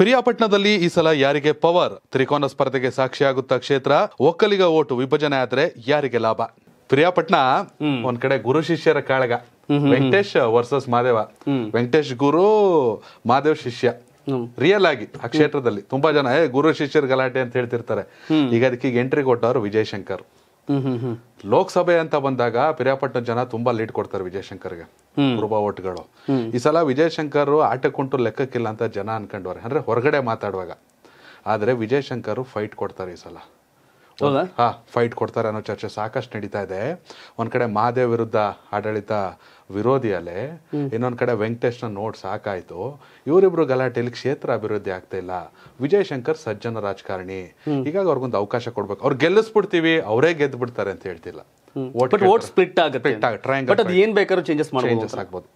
ಪಿರಿಯಾಪಟ್ಟಣದಲ್ಲಿ ಈ ಸಲ ಯಾರಿಗೆ ಪವರ್ ತ್ರಿಕೋನ ಸ್ಪರ್ಧೆಗೆ ಸಾಕ್ಷಿಯಾಗುತ್ತಾ ಕ್ಷೇತ್ರ ಒಕ್ಕಲಿಗ ಓಟು ವಿಭಜನೆ ಆದರೆ ಯಾರಿಗೆ ಲಾಭ ಪಿರಿಯಾಪಟ್ಟಣ ಒಂದ್ ಕಡೆ ಗುರು ಶಿಷ್ಯರ ಕಾಳಗ ವೆಂಕಟೇಶ್ ವರ್ಸಸ್ ಮಾದೇವ ವೆಂಕಟೇಶ್ ಗುರು ಮಾದೇವ್ ಶಿಷ್ಯ ರಿಯಲ್ ಆಗಿ ಆ ಕ್ಷೇತ್ರದಲ್ಲಿ ತುಂಬಾ ಜನ ಏ ಗುರು ಶಿಷ್ಯರ ಗಲಾಟೆ ಅಂತ ಹೇಳ್ತಿರ್ತಾರೆ ಈಗ ಅದಕ್ಕೆ ಎಂಟ್ರಿ ಕೊಟ್ಟವರು ವಿಜಯಶಂಕರ್ ಲೋಕಸಭೆ ಅಂತ ಬಂದಾಗ ಪಿರಿಯಾಪಟ್ಟಣ ಜನ ತುಂಬಾ ಲೀಡ್ ಕೊಡ್ತಾರೆ ವಿಜಯಶಂಕರ್ಗೆ ಕುರುಬ ಓಟ್ಗಳು ಈ ಸಲ ವಿಜಯಶಂಕರ್ ಕುಂಟು ಲೆಕ್ಕಕ್ಕಿಲ್ಲ ಅಂತ ಜನ ಅನ್ಕೊಂಡವ್ರೆ ಅಂದ್ರೆ ಹೊರಗಡೆ ಮಾತಾಡುವಾಗ ಆದ್ರೆ ವಿಜಯಶಂಕರ್ ಫೈಟ್ ಕೊಡ್ತಾರೆ ಈ ಸಲ ಹಾ ಫೈಟ್ ಕೊಡ್ತಾರೆ ಅನ್ನೋ ಚರ್ಚೆ ಸಾಕಷ್ಟು ನಡೀತಾ ಇದೆ ಒಂದ್ ಕಡೆ ಮಹಾದೇವ್ ವಿರುದ್ಧ ಆಡಳಿತ ವಿರೋಧಿ ಅಲೆ ಇನ್ನೊಂದ್ ಕಡೆ ವೆಂಕಟೇಶ್ನ ನೋಡ್ ಸಾಕಾಯ್ತು ಇವರಿಬ್ರು ಗಲಾಟೆಯಲ್ಲಿ ಕ್ಷೇತ್ರ ಅಭಿವೃದ್ಧಿ ಆಗ್ತಾ ಇಲ್ಲ ವಿಜಯ್ ಶಂಕರ್ ಸಜ್ಜನ ರಾಜಕಾರಣಿ ಹೀಗಾಗಿ ಅವ್ರಿಗೊಂದು ಅವಕಾಶ ಕೊಡ್ಬೇಕು ಅವ್ರು ಗೆಲ್ಲಿಸ್ಬಿಡ್ತೀವಿ ಅವರೇ ಗೆದ್ದು ಬಿಡ್ತಾರೆ ಅಂತ ಹೇಳ್ತಿಲ್ಲ ಏನ್ ಆಗ್ಬೋದು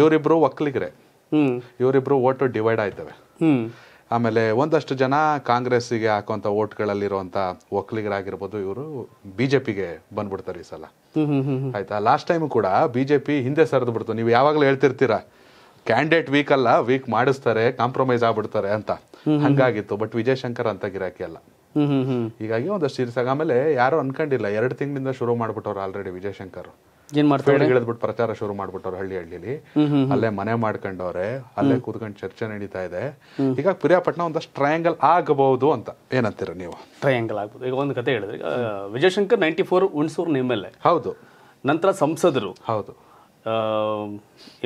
ಇವರಿಬ್ರು ಒಕ್ಕಲಿಗರೆ ಇವರಿಬ್ರು ಓಟು ಡಿವೈಡ್ ಆಯ್ತವೆ ಆಮೇಲೆ ಒಂದಷ್ಟು ಜನ ಕಾಂಗ್ರೆಸ್ಸಿಗೆ ಹಾಕುವಂಥ ಓಟ್ಗಳಲ್ಲಿರುವಂಥ ಒಕ್ಕಲಿಗರಾಗಿರ್ಬೋದು ಇವರು ಬಿ ಜೆ ಪಿಗೆ ಬಂದ್ಬಿಡ್ತಾರೆ ಈ ಸಲ ಆಯ್ತಾ ಲಾಸ್ಟ್ ಟೈಮ್ ಕೂಡ ಬಿ ಜೆ ಪಿ ಹಿಂದೆ ಸರಿದು ಬಿಡ್ತು ನೀವು ಯಾವಾಗಲೂ ಹೇಳ್ತಿರ್ತೀರಾ ಕ್ಯಾಂಡಿಡೇಟ್ ವೀಕ್ ಅಲ್ಲ ವೀಕ್ ಮಾಡಿಸ್ತಾರೆ ಕಾಂಪ್ರಮೈಸ್ ಆಗ್ಬಿಡ್ತಾರೆ ಅಂತ ಹಂಗಾಗಿತ್ತು ಬಟ್ ವಿಜಯಶಂಕರ್ ಅಂತ ಗಿರಾಕಿ ಅಲ್ಲ ಹೀಗಾಗಿ ಒಂದಷ್ಟು ಇರಿಸಾಗ ಆಮೇಲೆ ಯಾರು ಅನ್ಕೊಂಡಿಲ್ಲ ಎರಡು ತಿಂಗಳಿಂದ ಶುರು ಮಾಡ್ಬಿಟ್ಟವ್ರು ಆಲ್ರೆಡಿ ವಿಜಯಶಂಕರ್ ಏನ್ ಮಾಡ್ತಾರೆ ಇಳಿದ್ಬಿಟ್ಟು ಪ್ರಚಾರ ಶುರು ಮಾಡ್ಬಿಟ್ರು ಹಳ್ಳಿ ಹಳ್ಳಿಲಿ ಅಲ್ಲೇ ಮನೆ ಮಾಡ್ಕೊಂಡವ್ರೆ ಅಲ್ಲೇ ಕೂತ್ಕೊಂಡು ಚರ್ಚೆ ನಡೀತಾ ಇದೆ ಈಗ ಪಿರಿಯಾಪಟ್ನ ಒಂದಷ್ಟು ಟ್ರಯಾಂಗಲ್ ಆಗಬಹುದು ಅಂತ ಏನಂತೀರ ನೀವು ಟ್ರಯಾಂಗಲ್ ಆಗ್ಬೋದು ಈಗ ಒಂದು ಕತೆ ಹೇಳಿದ್ರೆ Vijayashankar ninety four Hunsur M L A ಹೌದು ನಂತರ ಸಂಸದರು ಹೌದು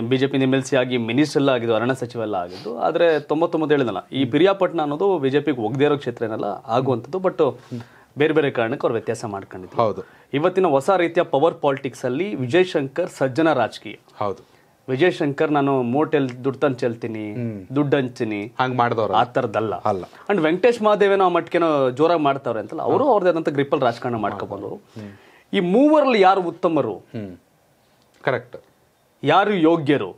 ಎಂ B J P M L C ಆಗಿ ಮಿನಿಸ್ಟರ್ ಎಲ್ಲ ಆಗಿದ್ದು ಅರಣ್ಯ ಸಚಿವ ಎಲ್ಲ ಆಗಿದ್ದು ಆದರೆ ತೊಂಬತ್ತೊಂಬತ್ತು ಹೇಳಿದಲ್ಲ ಈ ಪಿರಿಯಾಪಟ್ಟಣ ಅನ್ನೋದು ಬಿ ಜೆ ಪಿಗೆ ಒಗ್ದೇ ಇರೋ ಕ್ಷೇತ್ರ ಏನಲ್ಲ ಆಗುವಂಥದ್ದು ಬಟ್ ಬೇರೆ ಬೇರೆ ಕಾರಣಕ್ಕೆ ಅವ್ರು ವ್ಯತ್ಯಾಸ ಮಾಡ್ಕೊಂಡಿದ್ರು ಹೌದು ಇವತ್ತಿನ ಹೊಸ ರೀತಿಯ ಪವರ್ ಪಾಲಿಟಿಕ್ಸ್ ಅಲ್ಲಿ ವಿಜಯ್ ಶಂಕರ್ ಸಜ್ಜನ ರಾಜಕೀಯ ಹೌದು ವಿಜಯ್ ಶಂಕರ್ ನಾನು ಮೋಟೆಲ್ ದುಡ್ಡು ತಂದು ಚೆಲ್ತೀನಿ ದುಡ್ಡು ಹಂಚಿನಿ ಹಂಗ್ ಮಾಡಿದವ್ರು ಆ ತರದಲ್ಲ ಅಲ್ಲ ಅಂಡ್ ವೆಂಕಟೇಶ್ ಮಹಾದೇವೇನೋ ಮಟ್ಕೆನೋ ಜೋರಾಗಿ ಮಾಡ್ತಾವ್ರೆ ಅಂತಲ್ಲ ಅವರು ಆದಂತ ಗ್ರಿಪಲ್ ರಾಜಕಾರಣ ಮಾಡ್ಕೋಬಹುದು ಈ ಮೂವರಲ್ಲಿ ಯಾರು ಉತ್ತಮರು ಕರೆಕ್ಟ್ ಯಾರು ಯೋಗ್ಯರು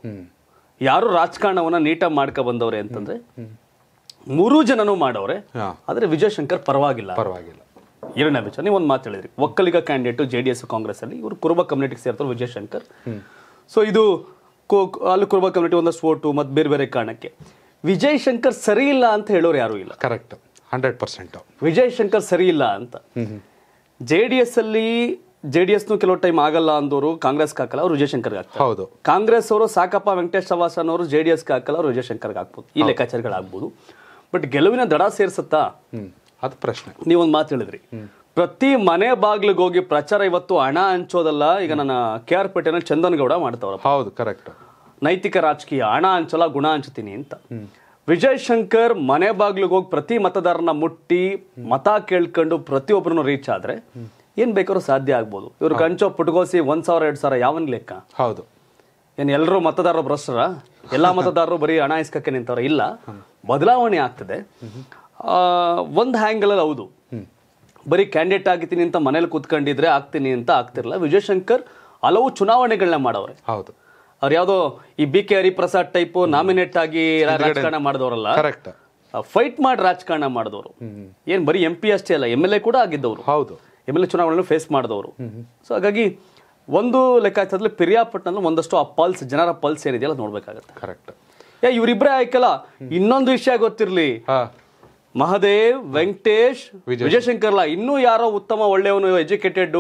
ಯಾರು ರಾಜಕಾರಣವನ್ನ ನೀಟ ಮಾಡ್ಕೊ ಬಂದವ್ರೆ ಅಂತಂದ್ರೆ ಮೂರು ಜನನು ಮಾಡವ್ರೆ ಆದ್ರೆ ವಿಜಯ್ ಶಂಕರ್ ಪರವಾಗಿಲ್ಲ ಪರವಾಗಿಲ್ಲ ಎರಡನೇ ವಿಚಾರ ನೀವು ಒಂದು ಮಾತು ಹೇಳಿದ್ರಿ Vokkaliga candidate J D S ಇವರು ಕುರುಬ ಕಮ್ಯುನಿಟಿಗೆ ಸೇರ್ತಾರೆ ವಿಜಯ್ ಶಂಕರ್ ಸೊ ಇದು ಅಲ್ಲಿ ಕುರುಬ ಕಮ್ಯುನಿಟಿ ಒಂದಷ್ಟು ಓಟು ಮತ್ತು ಬೇರೆ ಬೇರೆ ಕಾರಣಕ್ಕೆ ವಿಜಯ್ ಶಂಕರ್ ಸರಿ ಇಲ್ಲ ಅಂತ ಹೇಳೋರು ಯಾರು ಇಲ್ಲ correct hundred percent Vijay Shankar ಸರಿ ಇಲ್ಲ ಅಂತ ಜೆ ಡಿ ಎಸ್ ಅಲ್ಲಿ ಜೆ ಡಿ ಎಸ್ನು ಕೆಲವು ಟೈಮ್ ಆಗಲ್ಲ ಅಂದವರು ಕಾಂಗ್ರೆಸ್ ಹಾಕಲ್ಲ ಅವರು ಶಂಕರ್ ಹಾಕ್ತಾರೆ ಹೌದು ಕಾಂಗ್ರೆಸ್ ಅವರು ಸಾಕಪ್ಪ ವೆಂಕಟೇಶ್ ಸವಾಸ್ ಅವರು ಜೆ ಡಿ ಎಸ್ಗೆ ಹಾಕಲ್ಲ ಅವ್ರು ವಿಜಯಶಂಕರ್ಗೆ ಹಾಕ್ಬೋದು ಈ ಲೆಕ್ಕಾಚಾರಗಳಾಗ್ಬೋದು ಬಟ್ ಗೆಲುವಿನ ದಡ ಸೇರಿಸುತ್ತಾ ಅದು ಪ್ರಶ್ನೆ ನೀವೊಂದು ಮಾತು ಹೇಳಿದ್ರಿ ಪ್ರತಿ ಮನೆ ಬಾಗ್ಲಿಗೆ ಹೋಗಿ ಪ್ರಚಾರ ಇವತ್ತು ಹಣ ಹಂಚೋದಲ್ಲ ಈಗ ನನ್ನ ಕೆ ಆರ್ ಪೇಟೆನ ಚಂದನ್ ಮಾಡ್ತಾವ್ರ ಹೌದು ಕರೆಕ್ಟ್ ನೈತಿಕ ರಾಜಕೀಯ ಹಣ ಹಂಚಲ್ಲ ಗುಣ ಹಂಚ್ತೀನಿ ಅಂತ ವಿಜಯ್ ಶಂಕರ್ ಮನೆ ಬಾಗ್ಲಿಗೆ ಹೋಗಿ ಪ್ರತಿ ಮತದಾರನ ಮುಟ್ಟಿ ಮತ ಕೇಳ್ಕೊಂಡು ಪ್ರತಿಯೊಬ್ಬರನ್ನು ರೀಚ್ ಆದ್ರೆ ಏನ್ ಬೇಕಾದ್ರೂ ಸಾಧ್ಯ ಆಗ್ಬೋದು ಇವ್ರು ಕಂಚೋ ಪುಟ್ಗೋಸಿ ಒಂದ್ ಸಾವಿರ ಎರಡ್ ಸಾವಿರ ಯಾವನ್ ಲೆಕ್ಕ ಹೌದು ಏನ್ ಎಲ್ಲರೂ ಮತದಾರರು ಭ್ರಷ್ಟರ ಎಲ್ಲಾ ಮತದಾರರು ಬರೀ ಹಣ ಇಸ್ಕಕ್ಕೆ ನಿಂತವ್ರ ಇಲ್ಲ ಬದಲಾವಣೆ ಆಗ್ತದೆ ಒಂದು ಹ್ಯಾಂಗಲಲ್ಲಿ ಹೌದು ಬರೀ ಕ್ಯಾಂಡಿಡೇಟ್ ಆಗಿತ್ತೀನಿ ಅಂತ ಮನೇಲಿ ಕೂತ್ಕೊಂಡಿದ್ರೆ ಆಗ್ತೀನಿ ಅಂತ ಆಗ್ತಿರಲ್ಲ ವಿಜಯಶಂಕರ್ ಹಲವು ಚುನಾವಣೆಗಳನ್ನ ಮಾಡವ್ರೆ ಹೌದು ಅವ್ರು ಯಾವುದೋ ಈ B K Hariprasad type nominate ಆಗಿ ರಾಜಕಾರಣ ಮಾಡಿದವರಲ್ಲ ಫೈಟ್ ಮಾಡಿ ರಾಜಕಾರಣ ಮಾಡಿದವರು ಏನ್ ಬರೀ ಎಂ ಪಿ ಅಷ್ಟೇ ಅಲ್ಲ ಎಮ್ ಎಲ್ ಎ ಕೂಡ ಆಗಿದ್ದವರು ಹೌದು ಎಮ್ ಎಲ್ ಎ ಚುನಾವಣೆ ಫೇಸ್ ಮಾಡಿದವರು ಸೊ ಹಾಗಾಗಿ ಒಂದು ಲೆಕ್ಕಾಚಾರದಲ್ಲಿ ಪಿರಿಯಾಪಟ್ಟಣ ಒಂದಷ್ಟು ಆ ಪಲ್ಸ್ ಜನರ ಪಲ್ಸ್ ಏನಿದೆಯಲ್ಲ ನೋಡ್ಬೇಕಾಗತ್ತೆ ಕರೆಕ್ಟ್ ಇವರಿಬ್ಬರೇ ಆಯ್ಕಲ್ಲ ಇನ್ನೊಂದು ವಿಷಯ ಗೊತ್ತಿರಲಿ ಮಹದೇವ್ ವೆಂಕಟೇಶ್ ವಿಜಯಶಂಕರ್ ಲಾ ಇನ್ನೂ ಯಾರೋ ಉತ್ತಮ ಒಳ್ಳೆಯವನು ಎಜುಕೇಟೆಡ್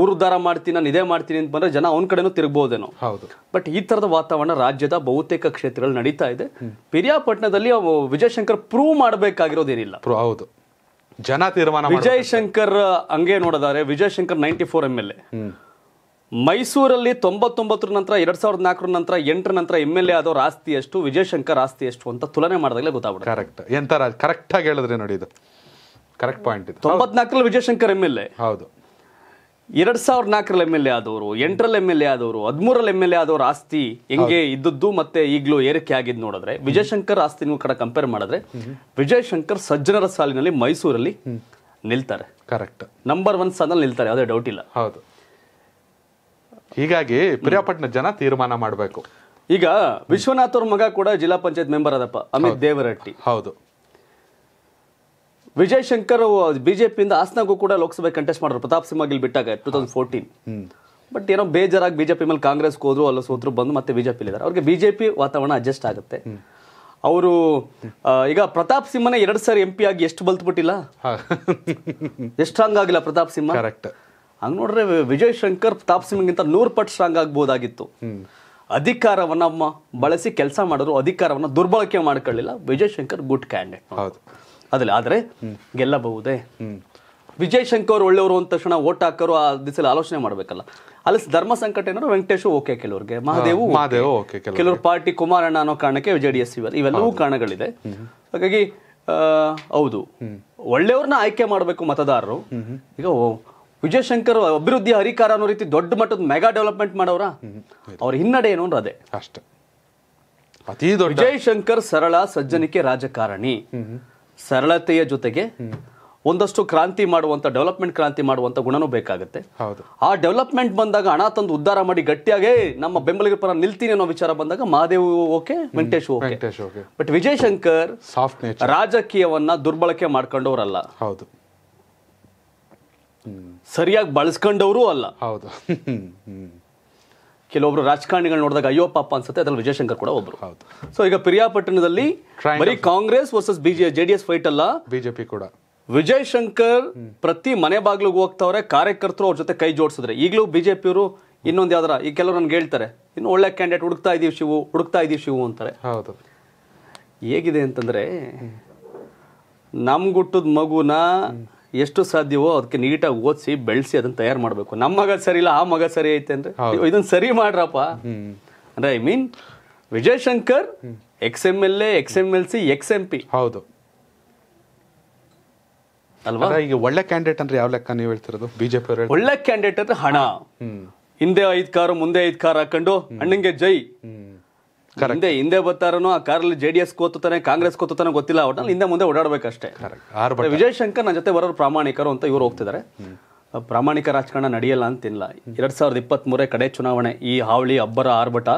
ಊರು ಉದ್ಧಾರ ಮಾಡ್ತೀನಿ ನಾನು ಇದೇ ಮಾಡ್ತೀನಿ ಅಂತ ಬಂದ್ರೆ ಜನ ಅವ್ನ ಕಡೆನೂ ತಿರುಗಬಹುದೇನೋ ಹೌದು ಬಟ್ ಈ ತರದ ವಾತಾವರಣ ರಾಜ್ಯದ ಬಹುತೇಕ ಕ್ಷೇತ್ರಗಳಲ್ಲಿ ನಡೀತಾ ಇದೆ ಪಿರಿಯಾಪಟ್ಟಣದಲ್ಲಿ ವಿಜಯಶಂಕರ್ ಪ್ರೂವ್ ಮಾಡಬೇಕಾಗಿರೋದೇನಿಲ್ಲ ಹೌದು ಜನ ತೀರ್ಮಾನ ವಿಜಯಶಂಕರ್ ಹಂಗೆ Vijay Vijayashankar ninety four M L A ಮೈಸೂರಲ್ಲಿ ತೊಂಬತ್ತೊಂಬತ್ತರ ನಂತರ ಎರಡು ಸಾವಿರದ ನಾಲ್ಕರ ನಂತರ ಎಂಟರ ನಂತರ ಎಮ್ ಎಲ್ ಎ ಆದವ್ರ ಆಸ್ತಿ ಎಷ್ಟು ವಿಜಯಶಂಕರ್ ಆಸ್ತಿ ಎಷ್ಟು ಅಂತ ತುಲನೆ ಮಾಡಿದಾಗಲೇ ಗೊತ್ತಾಗ್ಬಿಡುತ್ತೆ ಕರೆಕ್ಟ್ ಎಂತ ಕರೆಕ್ಟ್ ಆಗಿ ಹೇಳಿದ್ರೆ ನೋಡಿ ಇದು ಕರೆಕ್ಟ್ ಪಾಯಿಂಟ್ ಇದು ತೊಂಬತ್ನಾಲ್ಕರಲ್ಲಿ ವಿಜಯಶಂಕರ್ ಎಮ್ ಎಲ್ ಎ ಹೌದು ಎರಡ್ ಸಾವಿರದ ನಾಲ್ಕರಲ್ಲಿ ಎಮ್ ಎಲ್ ಎ ಆದವರು ಎಂಟರಲ್ಲಿ ಎಮ್ ಎಲ್ ಎ ಆದವರು ಹದಿಮೂರಲ್ಲಿ ಎಮ್ ಎಲ್ ಎ ಆದವ್ರ ಆಸ್ತಿ ಹೆಂಗೆ ಇದ್ದದ್ದು ಮತ್ತೆ ಈಗಲೂ ಏರಿಕೆ ಆಗಿದ್ದು ನೋಡಿದ್ರೆ ವಿಜಯಶಂಕರ್ ಆಸ್ತಿ ನೀವು ಕಡೆ ಕಂಪೇರ್ ಮಾಡಿದ್ರೆ ವಿಜಯಶಂಕರ್ ಸಜ್ಜನರ ಸಾಲಿನಲ್ಲಿ ಮೈಸೂರಲ್ಲಿ ನಿಲ್ತಾರೆ ಕರೆಕ್ಟ್ ನಂಬರ್ ಒನ್ ಸ್ಥಾನದಲ್ಲಿ ನಿಲ್ತಾರೆ ಯಾವುದೇ ಡೌಟ್ ಇಲ್ಲ ಹೌದು ಹೀಗಾಗಿ ಪ್ರಿಯಾಪಟ್ಟಣ ಜನ ತೀರ್ಮಾನ ಮಾಡಬೇಕು ಈಗ ವಿಶ್ವನಾಥ್ ಅವ್ರ ಮಗ ಕೂಡ ಜಿಲ್ಲಾ ಪಂಚಾಯತ್ ಮೆಂಬರ್ ಅದಪ್ಪ ಅಮಿತ್ ದೇವರಟ್ಟಿ ಹೌದು ವಿಜಯ್ ಶಂಕರ್ ಇಂದ ಹಾಸನಗೂ ಕೂಡ ಲೋಕಸಭೆ ಕಂಟೆಸ್ಟ್ ಮಾಡಿದ್ರು ಪ್ರತಾಪ್ ಸಿಂಹ ಗಿಲ್ ಬಿಟ್ಟಾಗ ಟೂ ತೌಸಂಡ್ ಫೋರ್ಟೀನ್ ಬಟ್ ಏನೋ ಬೇಜಾರಾಗಿ ಬಿಜೆಪಿ ಮೇಲೆ ಕಾಂಗ್ರೆಸ್ ಹೋದ್ರು ಅಲ್ಲ ಸೋದ್ರು ಬಂದು ಮತ್ತೆ ಬಿಜೆಪಿ ಇದ್ದಾರೆ ಅವ್ರಿಗೆ ಬಿಜೆಪಿ ವಾತಾವರಣ ಅಡ್ಜಸ್ಟ್ ಆಗುತ್ತೆ ಅವರು ಈಗ ಪ್ರತಾಪ್ ಸಿಂಹನ ಎರಡ್ ಸಾರಿ ಎಂ ಪಿ ಆಗಿ ಎಷ್ಟು ಬಲ್ತ್ಬಿಟ್ಟಿಲ್ಲ ಬಿಟ್ಟಿಲ್ಲ ಎಷ್ಟು ಹಂಗಾಗಿಲ್ಲ ಪ್ರತಾಪ್ ಸಿಂಹ ಕರೆಕ್ಟ್ ಹಂಗೆ ನೋಡ್ರೆ ವಿಜಯ್ ಶಂಕರ್ ತಾಪ್ ಸಿಂಗ್ಗಿಂತ ನೂರು ಪಟ್ಟು ಸ್ಟ್ರಾಂಗ್ ಆಗ್ಬೋದಾಗಿತ್ತು ಅಧಿಕಾರವನ್ನು ಬಳಸಿ ಕೆಲಸ ಮಾಡಿದ್ರು ಅಧಿಕಾರವನ್ನ ದುರ್ಬಳಕೆ ಮಾಡ್ಕೊಳ್ಳಿಲ್ಲ ವಿಜಯ್ ಶಂಕರ್ ಗುಡ್ ಕ್ಯಾಂಡಿಡೇಟ್ ಅದಲ್ಲ ಆದರೆ ಗೆಲ್ಲಬಹುದೇ ವಿಜಯ್ ಶಂಕರ್ ಒಳ್ಳೆಯವರು ಅಂದ ತಕ್ಷಣ ಓಟ್ ಹಾಕೋರು ಆ ದಿವಸ ಆಲೋಚನೆ ಮಾಡಬೇಕಲ್ಲ ಅಲ್ಲಿ ಧರ್ಮ ಸಂಕಟ ಏನಾದ್ರು ವೆಂಕಟೇಶ್ ಓಕೆ ಕೆಲವ್ರಿಗೆ ಮಹಾದೇವ್ ಕೆಲವರು ಪಾರ್ಟಿ ಕುಮಾರಣ್ಣ ಅನ್ನೋ ಕಾರಣಕ್ಕೆ ಜೆ ಡಿ ಎಸ್ ಇವೆಲ್ಲವೂ ಕಾರಣಗಳಿದೆ ಹಾಗಾಗಿ ಹೌದು ಒಳ್ಳೆಯವ್ರನ್ನ ಆಯ್ಕೆ ಮಾಡಬೇಕು ಮತದಾರರು ಈಗ ವಿಜಯಶಂಕರ್ ಅಭಿವೃದ್ಧಿ ಹರಿಕಾರ ಅನ್ನೋ ರೀತಿ ದೊಡ್ಡ ಮಟ್ಟದ ಮೆಗಾ ಡೆವಲಪ್ಮೆಂಟ್ ಮಾಡೋರ ಅವ್ರ ಹಿನ್ನಡೆ ಏನು ಅಂದ್ರೆ ಅದೇ ಅಷ್ಟೇ ಅತಿ ದೊಡ್ಡ ವಿಜಯಶಂಕರ್ ಸರಳ ಸಜ್ಜನಿಕೆ ರಾಜಕಾರಣಿ ಸರಳತೆಯ ಜೊತೆಗೆ ಒಂದಷ್ಟು ಕ್ರಾಂತಿ ಮಾಡುವಂತ ಡೆವಲಪ್ಮೆಂಟ್ ಕ್ರಾಂತಿ ಮಾಡುವಂತ ಗುಣನೂ ಬೇಕಾಗುತ್ತೆ ಆ ಡೆವಲಪ್ಮೆಂಟ್ ಬಂದಾಗ ಹಣ ತಂದು ಉದ್ದಾರ ಮಾಡಿ ಗಟ್ಟಿಯಾಗಿ ನಮ್ಮ ಬೆಂಬಲಿಗರ ಪರ ನಿಲ್ತೀನಿ ಅನ್ನೋ ವಿಚಾರ ಬಂದಾಗ Mahadev okay Venkatesh okay but Vijayashankar ರಾಜಕೀಯವನ್ನ ದುರ್ಬಳಕೆ ಮಾಡ್ಕೊಂಡವ್ರಲ್ಲ ಹೌದು ಸರಿಯಾಗಿ ಬಳಸ್ಕೊಂಡವರು ಅಲ್ಲ ಹೌದು ಕೆಲವೊಬ್ರು ರಾಜಕಾರಣಿಗಳು ನೋಡಿದಾಗ ಅಯ್ಯೋ ಪಾಪ ಅನ್ಸುತ್ತೆ ಅದ್ರಲ್ಲಿ ವಿಜಯಶಂಕರ್ ಕೂಡ ಒಬ್ರು ಸೊ ಈಗ ಪಿರಿಯಾಪಟ್ಟಣದಲ್ಲಿ ಬರೀ Congress versus B J S fight ಅಲ್ಲ ಬಿಜೆಪಿ ಕೂಡ ವಿಜಯ್ ಶಂಕರ್ ಪ್ರತಿ ಮನೆ ಬಾಗ್ಲಿಗೆ ಹೋಗ್ತಾವ್ರೆ ಕಾರ್ಯಕರ್ತರು ಅವ್ರ ಜೊತೆ ಕೈ ಜೋಡಿಸಿದ್ರೆ ಈಗಲೂ ಬಿಜೆಪಿಯವರು ಇನ್ನೊಂದು ಯಾವ್ದಾರ ಈಗ ಕೆಲವರು ನನ್ಗೆ ಹೇಳ್ತಾರೆ ಇನ್ನು ಒಳ್ಳೆ ಕ್ಯಾಂಡಿಡೇಟ್ ಹುಡುಕ್ತಾ ಇದೀವಿ ಶಿವು ಹುಡುಕ್ತಾ ಇದೀವಿ ಶಿವು ಅಂತಾರೆ ಹೌದು ಹೇಗಿದೆ ಅಂತಂದ್ರೆ ನಮ್ಗುಟ್ಟದ ಮಗುನ ಎಷ್ಟು ಸಾಧ್ಯವೋ ಅದಕ್ಕೆ ನೀಟಾಗಿ ಓದಿಸಿ ಬೆಳೆಸಿ ಅದನ್ನ ತಯಾರು ಮಾಡಬೇಕು ನಮ್ಮ ಮಗ ಸರಿ ಇಲ್ಲ ಆ ಮಗ ಸರಿ ಐತೆ ಅಂದ್ರೆ ಇದನ್ನ ಸರಿ ಮಾಡ್ರಪ್ಪ ಅಂದ್ರೆ I mean Vijay Shankar ex M L A ex M L C ex M P ಹೌದು ಅಲ್ವಾ ಈಗ ಒಳ್ಳೆ ಕ್ಯಾಂಡಿಡೇಟ್ ಅಂದ್ರೆ ಯಾವ ಲೆಕ್ಕ ನೀವು ಹೇಳ್ತಿರೋದು ಬಿಜೆಪಿ ಒಳ್ಳೆ ಕ್ಯಾಂಡಿಡೇಟ್ ಅಂದ್ರೆ ಹಣ ಹಿಂದೆ ಐದ್ ಕಾರು ಮುಂದೆ ಐದ್ ಕಾರ್ ಹಾಕೊಂಡು ಅಣ್ಣಂಗೆ ಜೈ ಹಿಂದೆ ಹಿಂದೆ ಬರ್ತಾರನೋ ಆ ಕಾರಲ್ಲಿ ಜೆ ಡಿ ಎಸ್ ಕೋತಾನೆ ಕಾಂಗ್ರೆಸ್ ಕೋತಾನೆ ಗೊತ್ತಿಲ್ಲ ಒಟ್ನಲ್ಲಿ ಹಿಂದೆ ಮುಂದೆ ಓಡಾಡಬೇಕಷ್ಟೇ ವಿಜಯ್ ಶಂಕರ್ ನನ್ನ ಜೊತೆ ಬರೋರು ಪ್ರಾಮಾಣಿಕರು ಅಂತ ಇವರು ಹೋಗ್ತಿದ್ದಾರೆ ಪ್ರಾಮಾಣಿಕ ರಾಜಕಾರಣ ನಡೆಯಲ್ಲ ಅಂತಿಲ್ಲ ಎರಡ್ ಸಾವಿರದ ಇಪ್ಪತ್ತ್ ಮೂರೇ ಕಡೆ ಚುನಾವಣೆ ಈ ಹಾವಳಿ ಅಬ್ಬರ ಆರ್ಭಟ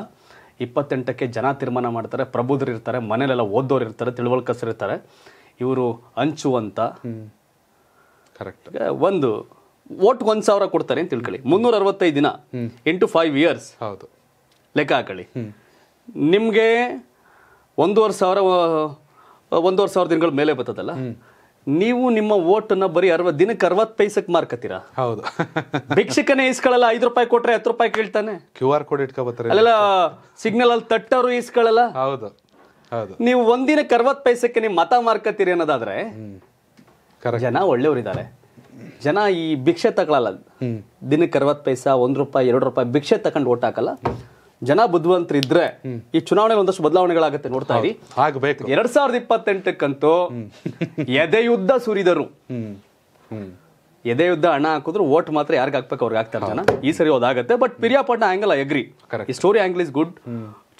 ಇಪ್ಪತ್ತೆಂಟಕ್ಕೆ ಜನ ತೀರ್ಮಾನ ಮಾಡ್ತಾರೆ ಪ್ರಬುದ್ಧರು ಇರ್ತಾರೆ ಮನೇಲೆಲ್ಲ ಓದೋರು ಇರ್ತಾರೆ ತಿಳುವಳಿಕಸರು ಇರ್ತಾರೆ ಇವರು ಹಂಚುವಂತ ಕರೆಕ್ಟ್ ಒಂದು ಓಟ್ ಒಂದ್ ಸಾವಿರ ಕೊಡ್ತಾರೆ ಅಂತ ತಿಳ್ಕೊಳ್ಳಿ ಮುನ್ನೂರ ಅರವತ್ತೈದು ದಿನ ಇಂಟು ಫೈವ್ ಇಯರ್ಸ್ ಹೌದು ಲೆಕ್ಕ ಹಾಕೊಳ್ಳಿ ನಿಮಗೆ ಒಂದೂವರೆ ಸಾವಿರ ಒಂದೂವರೆ ಸಾವಿರ ದಿನಗಳ ಮೇಲೆ ಬರ್ತದಲ್ಲ ನೀವು ನಿಮ್ಮ ವೋಟನ್ನ ಬರೀ ಅರವತ್ತು ದಿನಕ್ಕೆ ಅರವತ್ತು ಪೈಸಕ್ಕೆ ಮಾರ್ಕತ್ತೀರಾ ಹೌದು ಭಿಕ್ಷಕನೇ ಇಸ್ಕೊಳ್ಳಲ್ಲ ಐದು ರೂಪಾಯಿ ಕೊಟ್ರೆ ಹತ್ತು ರೂಪಾಯಿ ಕೇಳ್ತಾನೆ ಕ್ಯೂ ಆರ್ ಕೋಡ್ ಇಟ್ಕೋಬತ್ತಾರೆ ಅಲ್ಲೆಲ್ಲ ಸಿಗ್ನಲ್ ಅಲ್ಲಿ ತಟ್ಟವರು ಇಸ್ಕೊಳ್ಳಲ್ಲ ಹೌದು ಹೌದು ನೀವು ಒಂದಿನ ಅರವತ್ತು ಪೈಸಕ್ಕೆ ನೀವು ಮತ ಮಾರ್ಕತ್ತೀರಿ ಅನ್ನೋದಾದ್ರೆ ಜನ ಒಳ್ಳೆಯವರಿದ್ದಾರೆ ಜನ ಈ ಭಿಕ್ಷೆ ತಗೊಳ್ಳಲ್ಲ ದಿನಕ್ಕೆ ಅರವತ್ತು ಪೈಸಾ ಒಂದು ರೂಪಾಯಿ ಎರಡು ರೂಪಾಯಿ ಭಿಕ್ಷೆ ತಕೊಂಡು ಓಟ್ ಹಾಕಲ್ಲ ಜನ ಬುದ್ಧಿವಂತರಿದ್ರೆ ಈ ಚುನಾವಣೆ ಒಂದಷ್ಟು ಬದಲಾವಣೆಗಳಾಗುತ್ತೆ ನೋಡ್ತಾ ಇರಿ ಆಗಬೇಕು ಎರಡ್ ಸಾವಿರದ ಇಪ್ಪತ್ತೆಂಟಕ್ಕಂತೂ ಎದೆಯುದ್ಧ ಸುರಿದರು ಎದೆ ಯುದ್ಧ ಹಣ ಹಾಕಿದ್ರು ಓಟ್ ಮಾತ್ರ ಯಾರಿಗೆ ಹಾಕ್ಬೇಕು ಅವ್ರಿಗೆ ಆಗ್ತಾರೆ ಜನ ಈ ಸರಿ ಹೋದಾಗತ್ತೆ ಬಟ್ ಪಿರಿಯಾಪಟ್ನ ಆಂಗಲ್ ಎಗ್ರಿ ಈ ಸ್ಟೋರಿ ಆಂಗಲ್ ಇಸ್ ಗುಡ್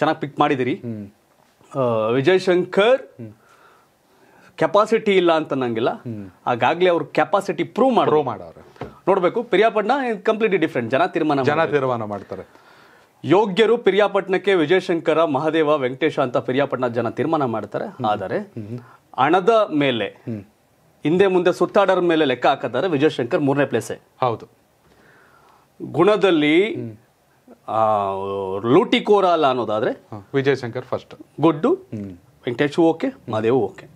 ಚೆನ್ನಾಗಿ ಪಿಕ್ ಮಾಡಿದಿರಿ ವಿಜಯ್ ಶಂಕರ್ ಕೆಪಾಸಿಟಿ ಇಲ್ಲ ಅಂತ ನಂಗಿಲ್ಲ ಆಗಾಗ್ಲೇ ಅವ್ರ ಕೆಪಾಸಿಟಿ ಪ್ರೂವ್ ಮಾಡೋ ಮಾಡೋರು ನೋಡ್ಬೇಕು ಪಿರಿಯಾಪಟ್ನ ಕಂಪ್ಲೀಟ್ಲಿ ಡಿಫ್ರೆಂಟ್ ಜನ ತೀರ್ಮಾನ ಜನ ತೀರ್ಮಾನ ಮಾಡ್ತಾರೆ ಯೋಗ್ಯರು ಪಿರಿಯಾಪಟ್ಟಣಕ್ಕೆ ವಿಜಯಶಂಕರ ಮಹದೇವ ವೆಂಕಟೇಶ ಅಂತ ಪಿರಿಯಾಪಟ್ಟಣ ಜನ ತೀರ್ಮಾನ ಮಾಡ್ತಾರೆ ಆದರೆ ಹಣದ ಮೇಲೆ ಹಿಂದೆ ಮುಂದೆ ಸುತ್ತಾಡರ ಮೇಲೆ ಲೆಕ್ಕ ಹಾಕತಾರೆ ವಿಜಯಶಂಕರ್ ಮೂರನೇ ಪ್ಲೇಸೆ ಹೌದು ಗುಣದಲ್ಲಿ ಲೂಟಿಕೋರ ಅಲ್ಲ ಅನ್ನೋದಾದ್ರೆ Vijayashankar first Guddu Venkatesh okay Mahadev okay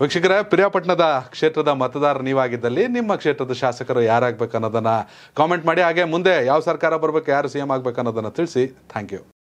ವೀಕ್ಷಕರೇ ಪ್ರಿಯಾಪಟ್ಟಣದ ಕ್ಷೇತ್ರದ ಮತದಾರ ನೀವಾಗಿದ್ದಲ್ಲಿ ನಿಮ್ಮ ಕ್ಷೇತ್ರದ ಶಾಸಕರು ಯಾರಾಗಬೇಕು ಅನ್ನೋದನ್ನು ಕಾಮೆಂಟ್ ಮಾಡಿ ಹಾಗೆ ಮುಂದೆ ಯಾವ ಸರ್ಕಾರ ಬರಬೇಕು ಯಾರು ಸಿ ಎಂ ಆಗಬೇಕು ಅನ್ನೋದನ್ನು ತಿಳಿಸಿ ಥ್ಯಾಂಕ್ ಯು